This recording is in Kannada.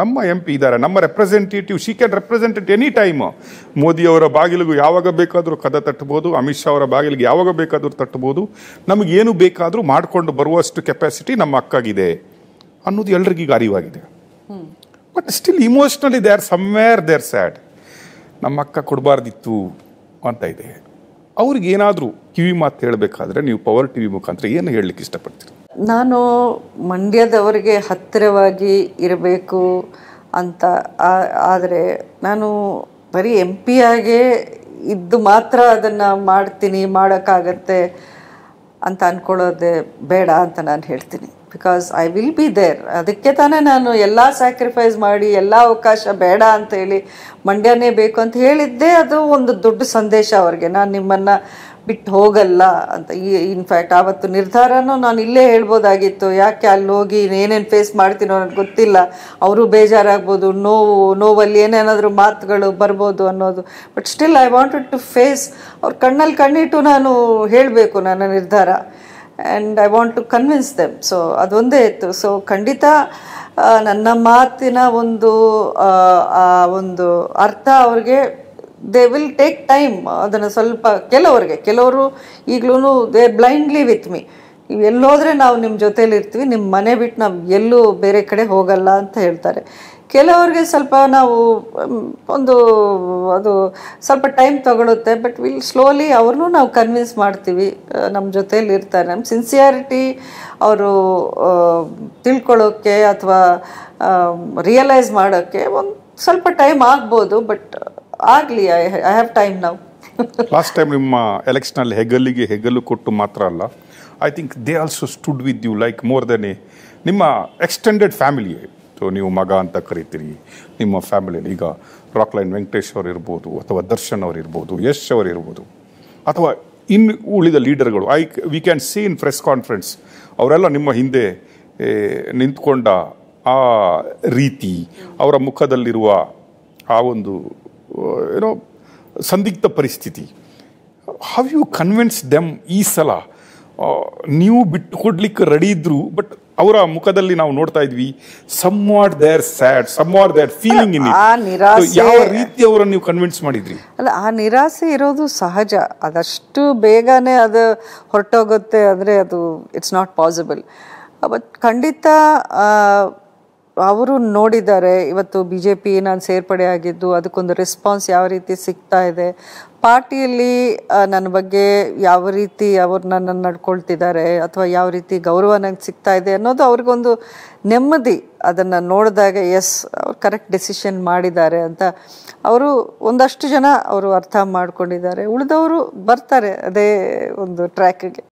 ನಮ್ಮ ಎಂ ಪಿ ಇದ್ದಾರೆ ನಮ್ಮ representative she can represent it any time ಮೋದಿಯವರ ಬಾಗಿಲಿಗೂ ಯಾವಾಗ ಬೇಕಾದರೂ ಕದ ತಟ್ಟಬಹುದು ಅಮಿತ್ ಶಾ ಅವರ ಬಾಗಿಲಿಗೆ ಯಾವಾಗ ಬೇಕಾದರೂ ತಟ್ಟಬೋದು ನಮಗೇನು ಬೇಕಾದರೂ ಮಾಡಿಕೊಂಡು ಬರುವಷ್ಟು ಕೆಪಾಸಿಟಿ ನಮ್ಮ ಅಕ್ಕಾಗಿದೆ ಅನ್ನೋದು ಎಲ್ರಿಗೀಗ ಅರಿವಾಗಿದೆ but still emotionally they are somewhere they are sad ನಮ್ಮ ಅಕ್ಕ ಕೊಡಬಾರ್ದಿತ್ತು ಅಂತ ಇದೆ ಅವ್ರಿಗೇನಾದರೂ ಕಿವಿ ಮಾತು ಹೇಳಬೇಕಾದ್ರೆ ನೀವು ಪವರ್ ಟಿ ವಿ ಮುಖಾಂತರ ಏನು ಹೇಳಲಿಕ್ಕೆ ಇಷ್ಟಪಡ್ತೀರಿ ನಾನು ಮಂಡ್ಯದವರಿಗೆ ಹತ್ತಿರವಾಗಿ ಇರಬೇಕು ಅಂತ ಆದರೆ ನಾನು ಬರೀ ಎಂ ಪಿ ಆಗೇ ಇದ್ದು ಮಾತ್ರ ಅದನ್ನು ಮಾಡ್ತೀನಿ ಮಾಡೋಕ್ಕಾಗತ್ತೆ ಅಂತ ಅಂದ್ಕೊಳ್ಳೋದೇ ಬೇಡ ಅಂತ ನಾನು ಹೇಳ್ತೀನಿ because I will be there ಅದಕ್ಕೆ ತಾನೇ ನಾನು ಎಲ್ಲ ಸ್ಯಾಕ್ರಿಫೈಸ್ ಮಾಡಿ ಎಲ್ಲ ಅವಕಾಶ ಬೇಡ ಅಂತ ಹೇಳಿ ಮಂಡ್ಯನೇ ಬೇಕು ಅಂತ ಹೇಳಿದ್ದೇ ಅದು ಒಂದು ದೊಡ್ಡ ಸಂದೇಶ ಅವ್ರಿಗೆ ನಾನು ನಿಮ್ಮನ್ನು ಬಿಟ್ಟು ಹೋಗಲ್ಲ ಅಂತ ಈ ಇನ್ಫ್ಯಾಕ್ಟ್ ಆವತ್ತು ನಿರ್ಧಾರನೂ ನಾನು ಇಲ್ಲೇ ಹೇಳ್ಬೋದಾಗಿತ್ತು ಯಾಕೆ ಅಲ್ಲಿ ಹೋಗಿ ಏನೇನು ಫೇಸ್ ಮಾಡ್ತೀನೋ ನನಗೆ ಗೊತ್ತಿಲ್ಲ ಅವರು ಬೇಜಾರಾಗ್ಬೋದು ನೋವು ನೋವಲ್ಲಿ ಏನೇನಾದರೂ ಮಾತುಗಳು ಬರ್ಬೋದು ಅನ್ನೋದು but still I wanted to face ಅವ್ರ ಕಣ್ಣಲ್ಲಿ ಕಣ್ಣಿಟ್ಟು ನಾನು ಹೇಳಬೇಕು ನನ್ನ ನಿರ್ಧಾರ and I want to convince them so ಅದೊಂದೇ ಇತ್ತು ಸೊ ಖಂಡಿತ ನನ್ನ ಮಾತಿನ ಒಂದು ಒಂದು ಅರ್ಥ ಅವ್ರಿಗೆ ದೇ ವಿಲ್ ಟೇಕ್ ಟೈಮ್ ಅದನ್ನು ಸ್ವಲ್ಪ ಕೆಲವರಿಗೆ ಕೆಲವರು ಈಗಲೂ ದೇ ಬ್ಲೈಂಡ್ಲಿ ವಿತ್ ಮೀ ಎಲ್ಲೋದ್ರೆ ನಾವು ನಿಮ್ಮ ಜೊತೇಲಿ ಇರ್ತೀವಿ ನಿಮ್ಮ ಮನೆ ಬಿಟ್ಟು ನಾವು ಎಲ್ಲೂ ಬೇರೆ ಕಡೆ ಹೋಗಲ್ಲ ಅಂತ ಹೇಳ್ತಾರೆ ಕೆಲವ್ರಿಗೆ ಸ್ವಲ್ಪ ನಾವು ಒಂದು ಅದು ಸ್ವಲ್ಪ ಟೈಮ್ ತಗೊಳುತ್ತೆ ಬಟ್ ವಿಲ್ ಸ್ಲೋಲಿ ಅವ್ರನ್ನೂ ನಾವು ಕನ್ವಿನ್ಸ್ ಮಾಡ್ತೀವಿ ನಮ್ಮ ಜೊತೇಲಿ ಇರ್ತಾರೆ ನಮ್ಮ ಸಿನ್ಸಿಯಾರಿಟಿ ಅವರು ತಿಳ್ಕೊಳ್ಳೋಕ್ಕೆ ಅಥವಾ ರಿಯಲೈಸ್ ಮಾಡೋಕ್ಕೆ ಒಂದು ಸ್ವಲ್ಪ ಟೈಮ್ ಆಗ್ಬೋದು ಬಟ್ ಆಗಲಿ ಐ ಐ ಹ್ಯಾವ್ ಟೈಮ್ ನಾವು ಲಾಸ್ಟ್ ಟೈಮ್ ನಿಮ್ಮ ಎಲೆಕ್ಷನಲ್ಲಿ ಹೆಗಲಿಗೆ ಹೆಗಲು ಕೊಟ್ಟು ಮಾತ್ರ ಅಲ್ಲ I think they also stood with you like more than a ನಿಮ್ಮ ಎಕ್ಸ್ಟೆಂಡೆಡ್ ಫ್ಯಾಮಿಲಿ ಸೊ ನೀವು ಮಗ ಅಂತ ಕರಿತೀರಿ ನಿಮ್ಮ ಫ್ಯಾಮಿಲಿಯಲ್ಲಿ ಈಗ ರಾಕ್ ಲೈನ್ ವೆಂಕಟೇಶ್ ಅವರು ಇರ್ಬೋದು ಅಥವಾ ದರ್ಶನ್ ಅವರು ಇರ್ಬೋದು ಯಶ್ ಅವರು ಇರ್ಬೋದು ಅಥವಾ ಇನ್ನು ಉಳಿದ ಲೀಡರ್ಗಳು I we can see in press conference ಅವರೆಲ್ಲ ನಿಮ್ಮ ಹಿಂದೆ ನಿಂತ್ಕೊಂಡ ಆ ರೀತಿ ಅವರ ಮುಖದಲ್ಲಿರುವ ಆ ಒಂದು ಏನೋ ಸಂದಿಗ್ಧ ಪರಿಸ್ಥಿತಿ ಹೌ ಯು ಕನ್ವಿನ್ಸ್ ದೆಮ್ ಈ ಸಲ ನೀವು ಬಿಟ್ಟು ಕೊಡ್ಲಿಕ್ಕೆ ರೆಡಿ ಇದ್ರು ಬಟ್ ಅವರ ಮುಖದಲ್ಲಿ ನಾವು ನೋಡ್ತಾ ಇದ್ವಿ somewhat there sad somewhat there feeling in ಆ ನಿರಾಸೆ ಯಾವ ರೀತಿ ಅವರನ್ನು ನೀವು ಕನ್ವಿನ್ಸ್ ಮಾಡಿದ್ರಿ ಅಲ್ಲ ಆ ನಿರಾಸೆ ಇರೋದು ಸಹಜ ಅದಷ್ಟು ಬೇಗನೆ ಅದು ಹೊರಟೋಗುತ್ತೆ ಅಂದರೆ ಅದು ಇಟ್ಸ್ ನಾಟ್ ಪಾಸಿಬಲ್ ಬಟ್ ಖಂಡಿತ ಅವರು ನೋಡಿದ್ದಾರೆ ಇವತ್ತು ಬಿ ಜೆ ಪಿ ನಾನು ಸೇರ್ಪಡೆ ಆಗಿದ್ದು ಅದಕ್ಕೊಂದು ರೆಸ್ಪಾನ್ಸ್ ಯಾವ ರೀತಿ ಸಿಗ್ತಾ ಇದೆ ಪಾರ್ಟಿಯಲ್ಲಿ ನನ್ನ ಬಗ್ಗೆ ಯಾವ ರೀತಿ ಅವ್ರು ನನ್ನನ್ನು ನಡ್ಕೊಳ್ತಿದ್ದಾರೆ ಅಥವಾ ಯಾವ ರೀತಿ ಗೌರವ ನನಗೆ ಸಿಗ್ತಾ ಇದೆ ಅನ್ನೋದು ಅವ್ರಿಗೊಂದು ನೆಮ್ಮದಿ ಅದನ್ನು ನೋಡಿದಾಗ ಎಸ್ ಅವ್ರು ಕರೆಕ್ಟ್ ಡಿಸಿಷನ್ ಮಾಡಿದ್ದಾರೆ ಅಂತ ಅವರು ಒಂದಷ್ಟು ಜನ ಅವರು ಅರ್ಥ ಮಾಡ್ಕೊಂಡಿದ್ದಾರೆ ಉಳಿದವರು ಬರ್ತಾರೆ ಅದೇ ಒಂದು ಟ್ರ್ಯಾಕ್ಗೆ